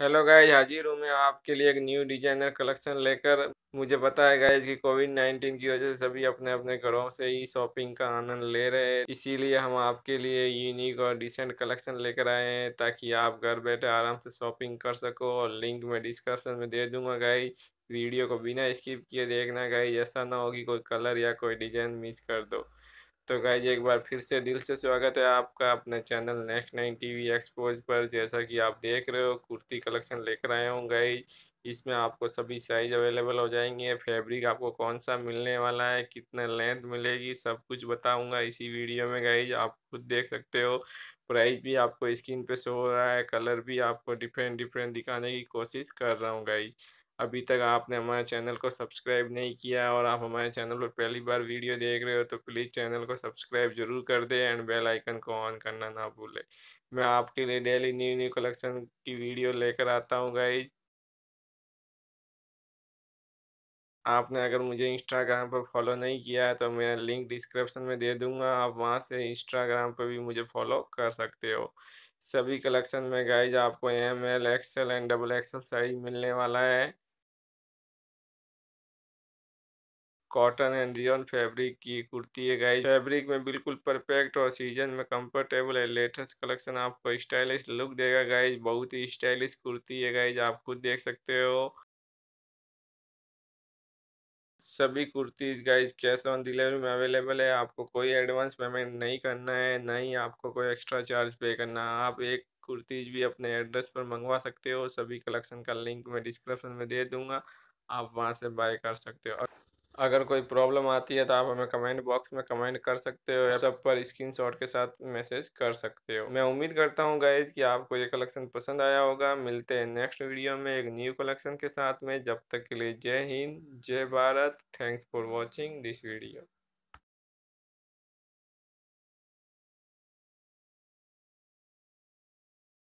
hello guys हाजिर हूँ मैं आपके लिए एक न्यू डिजाइनर कलेक्शन लेकर मुझे पता है गाइज कि कोविड नाइन्टीन की वजह से सभी अपने अपने घरों से ही शॉपिंग का आनंद ले रहे हैं इसीलिए हम आपके लिए यूनिक और डिसेंट कलेक्शन लेकर आए हैं ताकि आप घर बैठे आराम से शॉपिंग कर सको और लिंक मैं डिस्क्रिप्शन में दे दूंगा गाइज वीडियो को बिना स्किप किए देखना गाइज ऐसा ना होगी कोई कलर या कोई डिजाइन मिस कर दो तो जी एक बार फिर से दिल से स्वागत है आपका अपने channel next nine TV expose पर जैसा कि आप देख रहे हो कुर्ती कलेक्शन लेकर आए हूँ गाइज इसमें आपको सभी साइज अवेलेबल हो जाएंगे फैब्रिक आपको कौन सा मिलने वाला है कितने लेंथ मिलेगी सब कुछ बताऊंगा इसी वीडियो में गाई आप खुद देख सकते हो प्राइस भी आपको स्क्रीन पे शो हो रहा है कलर भी आपको डिफरेंट डिफरेंट दिखाने की कोशिश कर रहा हूँ गाई अभी तक आपने हमारे चैनल को सब्सक्राइब नहीं किया और आप हमारे चैनल पर पहली बार वीडियो देख रहे हो तो प्लीज़ चैनल को सब्सक्राइब जरूर कर दें एंड बेल आइकन को ऑन करना ना भूलें मैं आपके लिए डेली न्यू न्यू कलेक्शन की वीडियो लेकर आता हूँ गाइज आपने अगर मुझे इंस्टाग्राम पर फॉलो नहीं किया है तो मैं लिंक डिस्क्रिप्शन में दे दूंगा आप वहाँ से इंस्टाग्राम पर भी मुझे फॉलो कर सकते हो सभी कलेक्शन में गाइज आपको M L XL and double XL size मिलने वाला है कॉटन एंड रियन फैब्रिक की कुर्ती है गाइस फैब्रिक में बिल्कुल परफेक्ट और सीजन में कंफर्टेबल है लेटेस्ट कलेक्शन आपको स्टाइलिश लुक देगा गाइस बहुत ही स्टाइलिश कुर्ती है गाइस आप खुद देख सकते हो सभी kurtis guys cash on delivery में अवेलेबल है आपको कोई एडवांस पेमेंट नहीं करना है ना ही आपको कोई एक्स्ट्रा चार्ज पे करना है आप एक कुर्तीज भी अपने एड्रेस पर मंगवा सकते हो सभी कलेक्शन का लिंक मैं डिस्क्रिप्शन में दे दूंगा आप वहां से बाय कर सकते हो अगर कोई प्रॉब्लम आती है तो आप हमें कमेंट बॉक्स में कमेंट कर सकते हो या सब पर स्क्रीनशॉट के साथ मैसेज कर सकते हो मैं उम्मीद करता हूँ गाइज कि आपको ये कलेक्शन पसंद आया होगा मिलते हैं नेक्स्ट वीडियो में एक न्यू कलेक्शन के साथ में जब तक के लिए जय हिंद जय Bharat thanks for watching this video